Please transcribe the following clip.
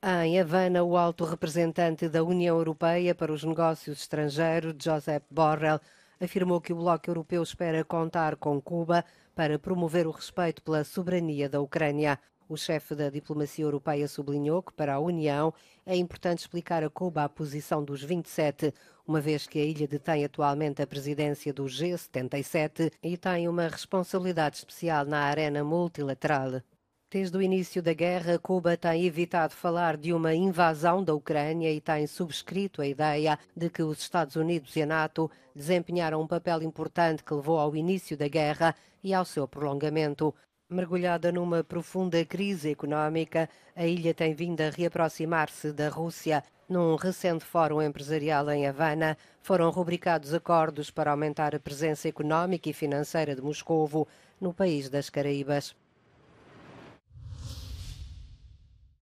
Em Havana, o alto representante da União Europeia para os Negócios Estrangeiros, Josep Borrell, afirmou que o Bloco Europeu espera contar com Cuba para promover o respeito pela soberania da Ucrânia. O chefe da diplomacia europeia sublinhou que, para a União, é importante explicar a Cuba a posição dos 27, uma vez que a ilha detém atualmente a presidência do G77 e tem uma responsabilidade especial na arena multilateral. Desde o início da guerra, Cuba tem evitado falar de uma invasão da Ucrânia e tem subscrito a ideia de que os Estados Unidos e a NATO desempenharam um papel importante que levou ao início da guerra e ao seu prolongamento. Mergulhada numa profunda crise económica, a ilha tem vindo a reaproximar-se da Rússia. Num recente fórum empresarial em Havana, foram rubricados acordos para aumentar a presença económica e financeira de Moscovo no país das Caraíbas.